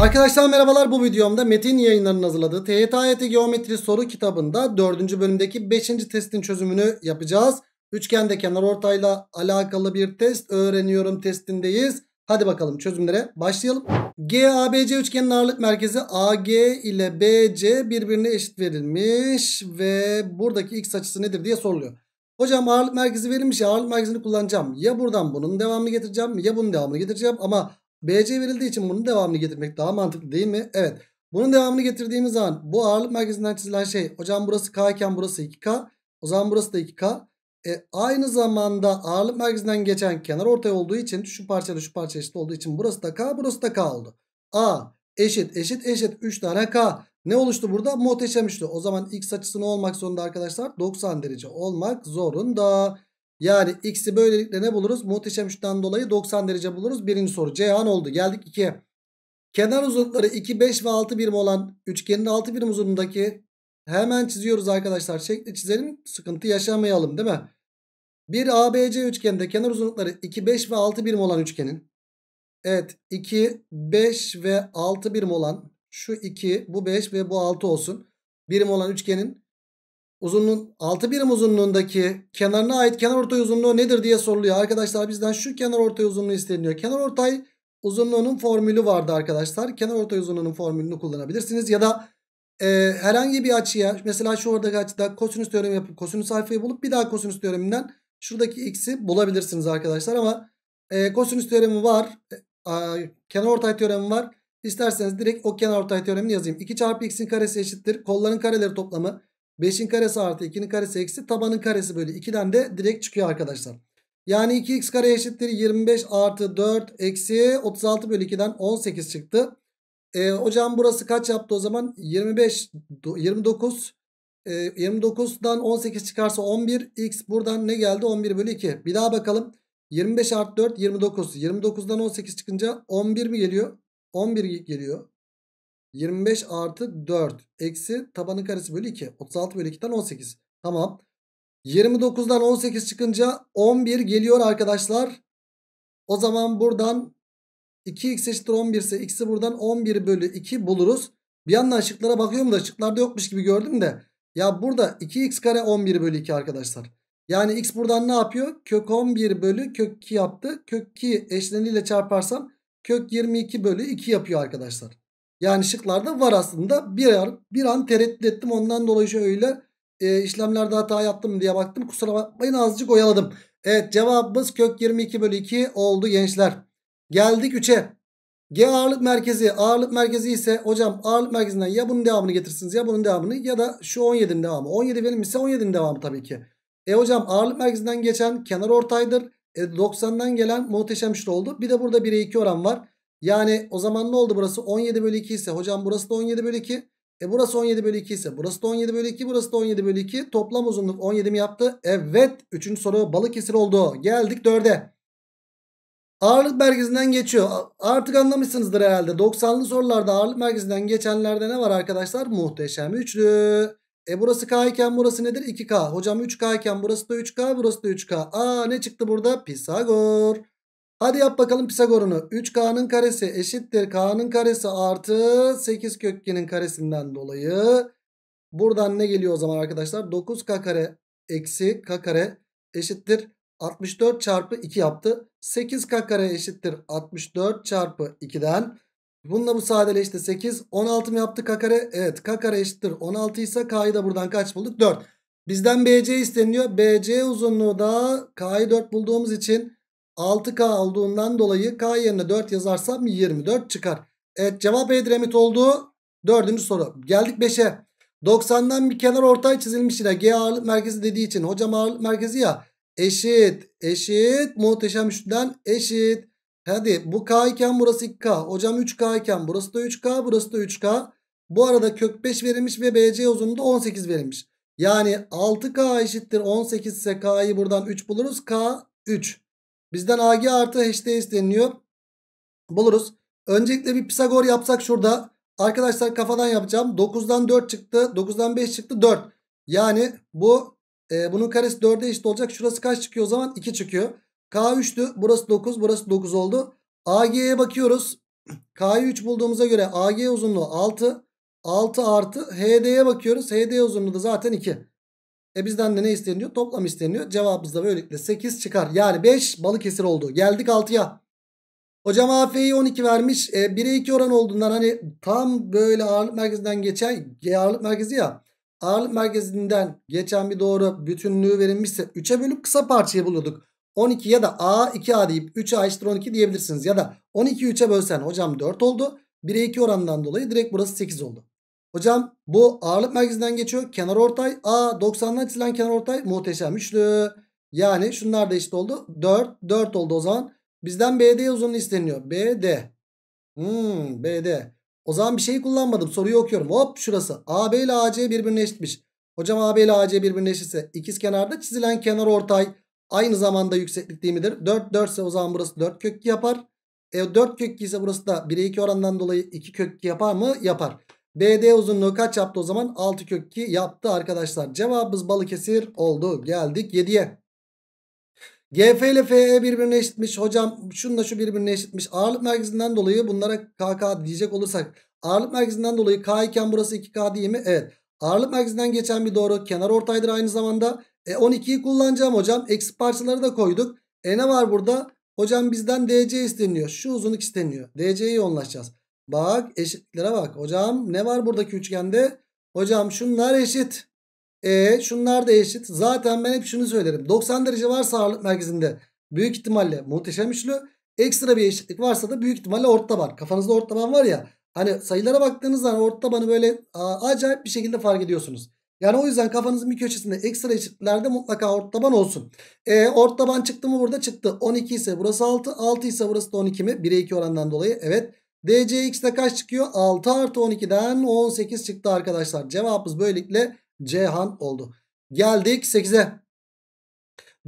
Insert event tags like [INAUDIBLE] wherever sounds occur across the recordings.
Arkadaşlar merhabalar bu videomda Metin yayınlarının hazırladığı TYT Geometri soru kitabında 4. bölümdeki 5. testin çözümünü yapacağız. Üçgende kenar ortayla alakalı bir test öğreniyorum testindeyiz. Hadi bakalım çözümlere başlayalım. GABC üçgenin ağırlık merkezi AG ile BC birbirine eşit verilmiş ve buradaki x açısı nedir diye soruluyor. Hocam ağırlık merkezi verilmiş ya ağırlık merkezini kullanacağım. Ya buradan bunun devamını getireceğim ya bunun devamını getireceğim ama BC verildiği için bunun devamını getirmek daha mantıklı değil mi? Evet. Bunun devamını getirdiğimiz zaman bu ağırlık merkezinden çizilen şey hocam burası K iken burası 2K. O zaman burası da 2K. E, aynı zamanda ağırlık merkezinden geçen kenar ortaya olduğu için şu parçayla şu parça eşit olduğu için burası da K burası da K oldu. A eşit eşit eşit 3 tane K. Ne oluştu burada? Muhteşem üçlü. O zaman x açısı ne olmak zorunda arkadaşlar? 90 derece olmak zorunda. Yani x'i böylelikle ne buluruz? Muhteşem üçten dolayı 90 derece buluruz. Birinci soru. Ceyhan oldu. Geldik 2'ye. Kenar uzunlukları 2, 5 ve 6 birim olan üçgenin 6 birim uzunluğundaki hemen çiziyoruz arkadaşlar. Şekli çizelim. Sıkıntı yaşamayalım değil mi? Bir ABC üçgeninde kenar uzunlukları 2, 5 ve 6 birim olan üçgenin. Evet 2, 5 ve 6 birim olan şu 2, bu 5 ve bu 6 olsun. Birim olan üçgenin uzunluğun 6 birim uzunluğundaki kenarına ait kenar ortay uzunluğu nedir diye soruluyor. Arkadaşlar bizden şu kenar ortay uzunluğu isteniyor. Kenar ortay uzunluğunun formülü vardı arkadaşlar. Kenar ortay uzunluğunun formülünü kullanabilirsiniz. Ya da e, herhangi bir açıya mesela şu oradaki açıda kosinüs teoremi yapıp kosinüs alfayı bulup bir daha kosinüs teoreminden şuradaki x'i bulabilirsiniz arkadaşlar. Ama e, kosinüs teoremi var. E, a, kenar ortay teoremi var. İsterseniz direkt o kenar ortay teoremini yazayım. 2 çarpı x'in karesi eşittir. Kolların kareleri toplamı 5'in karesi artı 2'nin karesi eksi tabanın karesi bölü 2'den de direkt çıkıyor arkadaşlar. Yani 2x kare eşittir 25 artı 4 eksi 36 bölü 2'den 18 çıktı. E, hocam burası kaç yaptı o zaman? 25, 29, e, 29'dan 18 çıkarsa 11. X buradan ne geldi? 11 bölü 2. Bir daha bakalım. 25 artı 4, 29. 29'dan 18 çıkınca 11 mi geliyor? 11 geliyor. 25 artı 4 eksi tabanın karesi bölü 2. 36 bölü 2'den 18. Tamam. 29'dan 18 çıkınca 11 geliyor arkadaşlar. O zaman buradan 2x eşittir 11 ise x'i buradan 11 bölü 2 buluruz. Bir yandan şıklara bakıyorum da şıklarda yokmuş gibi gördüm de. Ya burada 2x kare 11 bölü 2 arkadaşlar. Yani x buradan ne yapıyor? Kök 11 bölü kök 2 yaptı. Kök 2 eşleniyle çarparsam kök 22 bölü 2 yapıyor arkadaşlar. Yani şıklarda var aslında. Bir an, bir an tereddüt ettim. Ondan dolayı şöyle e, işlemlerde hata yaptım diye baktım. Kusura bakmayın azıcık oyaladım. Evet cevabımız kök 22 bölü 2 oldu gençler. Geldik 3'e. G ağırlık merkezi. Ağırlık merkezi ise hocam ağırlık merkezinden ya bunun devamını getirsiniz ya bunun devamını ya da şu 17'nin devamı. 17 benim ise 17'nin devamı tabii ki. E hocam ağırlık merkezinden geçen kenar ortaydır. E, 90'dan gelen muhteşem şut oldu. Bir de burada 1'e 2 oran var. Yani o zaman ne oldu burası? 17 bölü 2 ise hocam burası da 17 bölü 2. E burası 17 bölü 2 ise burası da 17 bölü 2 burası da 17 bölü 2. Toplam uzunluk 17 mi yaptı? Evet. Üçüncü soru balık esir oldu. Geldik dörde. Ağırlık merkezinden geçiyor. Artık anlamışsınızdır herhalde. 90'lı sorularda ağırlık merkezinden geçenlerde ne var arkadaşlar? Muhteşem üçlü. E burası K iken burası nedir? 2K. Hocam 3K iken burası da 3K burası da 3K. Aa ne çıktı burada? Pisagor. Hadi yap bakalım Pisagor'unu. 3K'nın karesi eşittir. K'nın karesi artı 8 kökenin karesinden dolayı. Buradan ne geliyor o zaman arkadaşlar? 9K kare eksi K kare eşittir. 64 çarpı 2 yaptı. 8K kare eşittir. 64 çarpı 2'den. Bununla bu sadeleşti. 8, 16 mı yaptı K kare? Evet K kare eşittir. 16 ise K'yı da buradan kaç bulduk? 4. Bizden BC isteniyor. BC uzunluğu da K'yı 4 bulduğumuz için 6K olduğundan dolayı K yerine 4 yazarsam 24 çıkar. Evet cevap Edremit oldu. Dördüncü soru. Geldik 5'e. 90'dan bir kenar ortay çizilmiş yine. G ağırlık merkezi dediği için. Hocam ağırlık merkezi ya. Eşit. Eşit. Muhteşem üçlüden eşit. Hadi bu K iken burası 2K. Hocam 3K iken burası da 3K. Burası da 3K. Bu arada kök 5 verilmiş ve BC uzunluğunda 18 verilmiş. Yani 6K eşittir 18 ise K'yı buradan 3 buluruz. K 3. Bizden AG artı HT isteniyor. Buluruz. Öncelikle bir Pisagor yapsak şurada. Arkadaşlar kafadan yapacağım. 9'dan 4 çıktı. 9'dan 5 çıktı. 4. Yani bu e, bunun karesi 4'e eşit olacak. Şurası kaç çıkıyor o zaman? 2 çıkıyor. K3'tü. Burası 9. Burası 9 oldu. AG'ye bakıyoruz. K 3 bulduğumuza göre AG uzunluğu 6. 6 artı HD'ye bakıyoruz. HD uzunluğu da zaten 2. E bizden de ne isteniyor? Toplam isteniyor. Cevabımız da böylelikle 8 çıkar. Yani 5 Balıkesir oldu. Geldik 6'ya. Hocam AF'yi 12 vermiş. E, 1'e 2 oran olduğundan hani tam böyle ağırlık merkezinden geçen ağırlık merkezi ya. Ağırlık merkezinden geçen bir doğru bütünlüğü verilmişse 3'e bölüp kısa parçayı buluyorduk. 12 ya da A 2A deyip 3A eşittir 12 diyebilirsiniz. Ya da 12 3'e bölsen hocam 4 oldu. 1'e 2 oranından dolayı direkt burası 8 oldu. Hocam bu ağırlık merkezinden geçiyor. Kenar ortay. A 90'dan çizilen kenar ortay muhteşem üçlü. Yani şunlar da eşit oldu. 4 4 oldu o zaman. Bizden BD uzunluğu isteniyor. BD. Hmm, BD. O zaman bir şey kullanmadım. Soruyu okuyorum. Hop şurası. AB ile AC birbirine eşitmiş. Hocam AB ile AC birbirine eşitse ikiz kenarda çizilen kenar ortay aynı zamanda yükseklik değil midir? 4 4 ise o zaman burası 4 kök 2 yapar. E 4 kök 2 ise burası da 1'e 2 orandan dolayı 2 kök 2 yapar mı? Yapar. BD uzunluğu kaç yaptı o zaman? 6 kök 2 yaptı arkadaşlar. Cevabımız Balıkesir oldu. Geldik 7'ye. GF ile FE birbirine eşitmiş. Hocam şunla şu birbirine eşitmiş. Ağırlık merkezinden dolayı bunlara KK diyecek olursak. Ağırlık merkezinden dolayı K iken burası 2K değil mi? Evet. Ağırlık merkezinden geçen bir doğru kenar ortaydır aynı zamanda. E 12'yi kullanacağım hocam. Eksi parçaları da koyduk. E ne var burada? Hocam bizden DC isteniyor. Şu uzunluk isteniyor. DC'ye yoğunlaşacağız. Bak eşitliklere bak. Hocam ne var buradaki üçgende? Hocam şunlar eşit. E şunlar da eşit. Zaten ben hep şunu söylerim. 90 derece varsa ağırlık merkezinde büyük ihtimalle muhteşem üçlü. Ekstra bir eşitlik varsa da büyük ihtimalle orta taban. Kafanızda orta taban var ya. Hani sayılara baktığınız zaman orta tabanı böyle acayip bir şekilde fark ediyorsunuz. Yani o yüzden kafanızın bir köşesinde ekstra eşitlerde mutlaka orta taban olsun. E, orta taban çıktı mı burada çıktı. 12 ise burası 6. 6 ise burası da 12 mi? 1'e 2 orandan dolayı. Evet de kaç çıkıyor? 6 artı 12'den 18 çıktı arkadaşlar. Cevabımız böylelikle Cihan oldu. Geldik 8'e.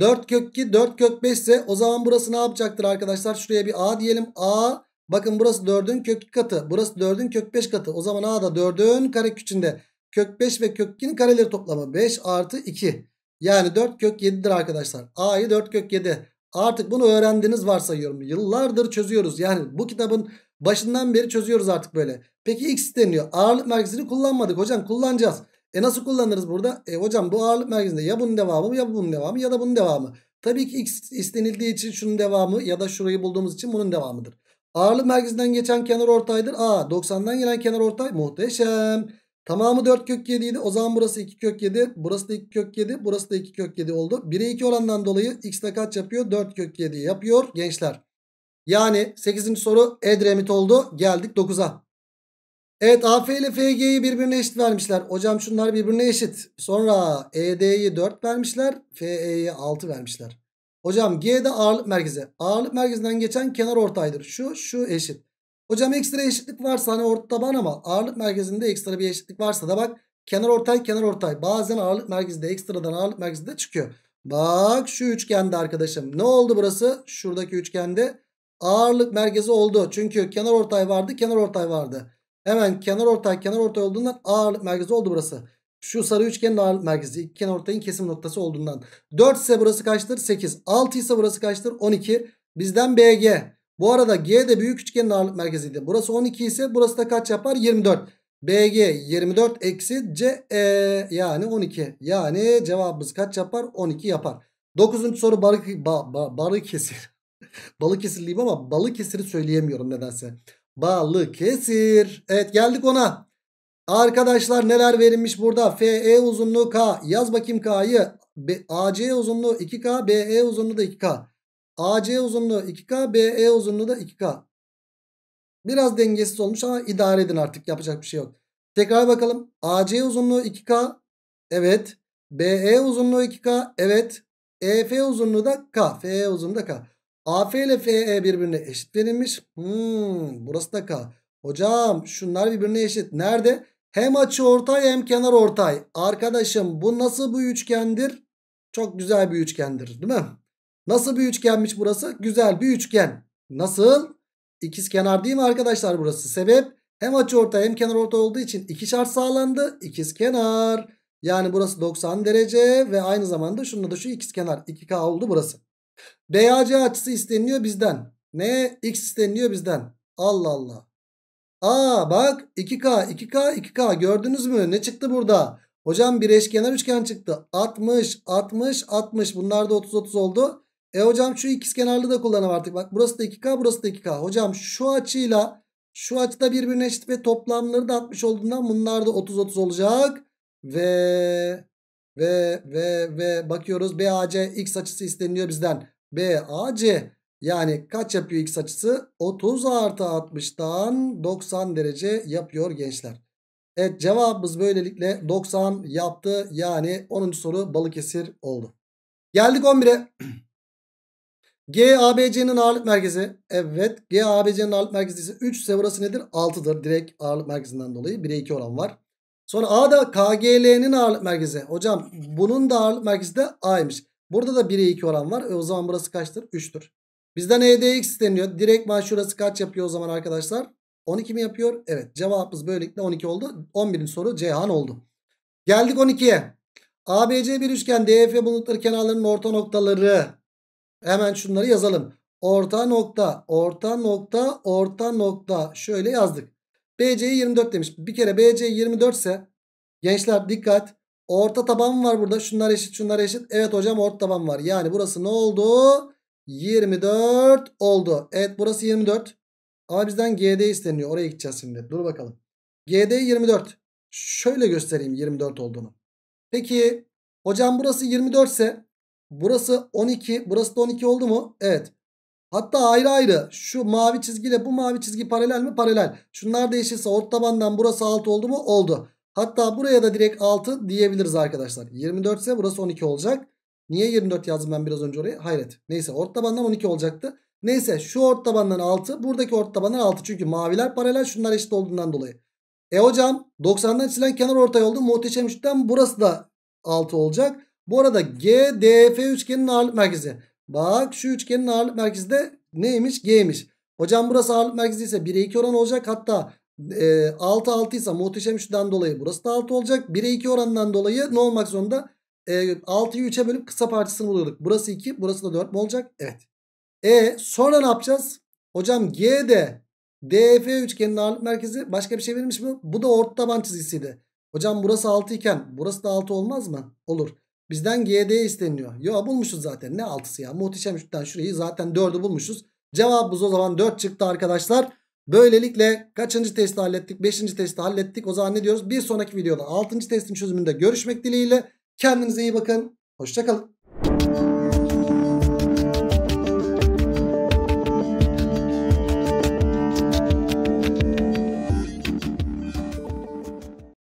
4 kök 2 4 kök 5 ise o zaman burası ne yapacaktır arkadaşlar? Şuraya bir A diyelim. A bakın burası 4'ün kök 2 katı. Burası 4'ün kök 5 katı. O zaman A da 4'ün kare küçüğünde. Kök 5 ve kök 2'nin kareleri toplamı 5 artı 2. Yani 4 kök 7'dir arkadaşlar. A'yı 4 kök 7. Artık bunu öğrendiniz varsayıyorum. Yıllardır çözüyoruz. Yani bu kitabın Başından beri çözüyoruz artık böyle. Peki x deniyor. Ağırlık merkezini kullanmadık hocam kullanacağız. E nasıl kullanırız burada? E hocam bu ağırlık merkezinde ya bunun devamı ya bunun devamı ya da bunun devamı. Tabii ki x istenildiği için şunun devamı ya da şurayı bulduğumuz için bunun devamıdır. Ağırlık merkezinden geçen kenar ortaydır. A 90'dan gelen kenar ortay muhteşem. Tamamı 4 kök 7 idi. O zaman burası 2 kök 7. Burası da 2 kök 7. Burası da 2 kök 7 oldu. 1'e 2 orandan dolayı x'de kaç yapıyor? 4 kök 7 yapıyor gençler. Yani 8. soru Edremit oldu. Geldik 9'a. Evet AF ile FG'yi birbirine eşit vermişler. Hocam şunlar birbirine eşit. Sonra ED'yi 4 vermişler. FE'yi 6 vermişler. Hocam G'de ağırlık merkezi. Ağırlık merkezinden geçen kenar ortaydır. Şu şu eşit. Hocam ekstra eşitlik varsa hani orta taban ama ağırlık merkezinde ekstra bir eşitlik varsa da bak kenar ortay kenar ortay. Bazen ağırlık merkezinde ekstradan ağırlık merkezinde çıkıyor. Bak şu üçgende arkadaşım ne oldu burası? Şuradaki üçgende ağırlık merkezi oldu. Çünkü kenar ortay vardı kenar ortay vardı. Hemen kenar ortay kenar ortay olduğundan ağırlık merkezi oldu burası. Şu sarı üçgenin ağırlık merkezi. kenar ortayın kesim noktası olduğundan. 4 ise burası kaçtır? 8. 6 ise burası kaçtır? 12. Bizden BG. Bu arada G de büyük üçgenin ağırlık merkeziydi. Burası 12 ise burası da kaç yapar? 24. BG 24 eksi CE yani 12. Yani cevabımız kaç yapar? 12 yapar. 9. soru barı, ba, ba, barı kesir. Balıkesirliyim ama Balıkesir'i söyleyemiyorum nedense. Balıkesir. Evet geldik ona. Arkadaşlar neler verilmiş burada? FE uzunluğu K. Yaz bakayım K'yı. AC uzunluğu 2K. BE uzunluğu da 2K. AC uzunluğu 2K. BE uzunluğu da 2K. Biraz dengesiz olmuş ama idare edin artık. Yapacak bir şey yok. Tekrar bakalım. AC uzunluğu 2K. Evet. BE uzunluğu 2K. Evet. EF uzunluğu da K. FE uzunluğu da K. AF ile FE birbirine eşit verilmiş. Hmm, burası da K. Hocam şunlar birbirine eşit. Nerede? Hem açı ortay hem kenar ortay. Arkadaşım bu nasıl bir üçgendir? Çok güzel bir üçgendir değil mi? Nasıl bir üçgenmiş burası? Güzel bir üçgen. Nasıl? İkiz kenar değil mi arkadaşlar burası? Sebep hem açı ortay hem kenar ortay olduğu için iki şart sağlandı. İkiz kenar. Yani burası 90 derece ve aynı zamanda şununla da şu ikiz kenar. 2K oldu burası. DAC açısı isteniliyor bizden. Ne? X isteniliyor bizden. Allah Allah. Aa bak 2K 2K 2K gördünüz mü? Ne çıktı burada? Hocam bir eşkenar üçgen çıktı. 60 60 60 bunlar da 30 30 oldu. E hocam şu ikizkenarlı da kullanalım artık. Bak burası da 2K burası da 2K. Hocam şu açıyla şu açıda birbirine eşit ve toplamları da 60 olduğundan bunlar da 30 30 olacak. Ve ve ve ve bakıyoruz BAC x açısı isteniliyor bizden. BAC yani kaç yapıyor x açısı? 30 artı 60'tan 90 derece yapıyor gençler. Evet cevabımız böylelikle 90 yaptı. Yani 10. soru Balıkesir oldu. Geldik 11'e. [CLEARS THROAT] GABC'nin ağırlık merkezi. Evet GABC'nin ağırlık merkezi ise 3 ise burası nedir? 6'dır. Direkt ağırlık merkezinden dolayı 1'e 2 oran var. Sonra A da KGL'nin ağırlık merkezi. Hocam bunun da ağırlık merkezi de A'ymış. Burada da 1'e 2 oran var. E o zaman burası kaçtır? 3'tür. Bizden EDX isteniyor. Direktman şurası kaç yapıyor o zaman arkadaşlar? 12 mi yapıyor? Evet cevabımız böylelikle 12 oldu. 11. soru Cihan oldu. Geldik 12'ye. ABC bir üçgen DF bulutları kenarlarının orta noktaları. Hemen şunları yazalım. Orta nokta, orta nokta, orta nokta. Şöyle yazdık. BC'yi 24 demiş. Bir kere BC 24 ise gençler dikkat. Orta taban var burada. Şunlar eşit şunlar eşit. Evet hocam orta taban var. Yani burası ne oldu? 24 oldu. Evet burası 24. Ama bizden GD isteniyor. Oraya gideceğiz şimdi. Dur bakalım. GD 24. Şöyle göstereyim 24 olduğunu. Peki hocam burası 24 ise burası 12. Burası da 12 oldu mu? Evet. Hatta ayrı ayrı şu mavi çizgiyle bu mavi çizgi paralel mi? Paralel. Şunlar değişirse ort tabandan burası 6 oldu mu? Oldu. Hatta buraya da direkt 6 diyebiliriz arkadaşlar. 24 ise burası 12 olacak. Niye 24 yazdım ben biraz önce oraya? Hayret. Neyse ort tabandan 12 olacaktı. Neyse şu ort tabandan 6. Buradaki ort tabandan 6. Çünkü maviler paralel şunlar eşit olduğundan dolayı. E hocam 90'dan çizilen kenar ortay oldu. Muhteşem üçten burası da 6 olacak. Bu arada GDF üçgenin ağırlık merkezi. Bak şu üçgenin ağırlık merkezi de neymiş? G'ymiş. Hocam burası ağırlık merkezi ise 1'e 2 oran olacak. Hatta e, 6 6 ise muhteşem 3'den dolayı burası da 6 olacak. 1'e 2 oranından dolayı ne olmak zorunda? E, 6'yı 3'e bölüp kısa parçasını buluyorduk. Burası 2 burası da 4 mi olacak? Evet. E sonra ne yapacağız? Hocam G'de DF üçgenin ağırlık merkezi başka bir şey verilmiş mi? Bu da orta taban çizgisiydi. Hocam burası 6 iken burası da 6 olmaz mı? Olur. Bizden GD isteniyor. Yo bulmuşuz zaten. Ne 6'sı ya? Muhteşem üçlükten şurayı zaten 4'ü bulmuşuz. Cevabımız o zaman 4 çıktı arkadaşlar. Böylelikle kaçıncı testi hallettik? 5. testi hallettik. O zaman ne diyoruz? Bir sonraki videoda 6. testin çözümünde görüşmek dileğiyle. Kendinize iyi bakın. Hoşçakalın.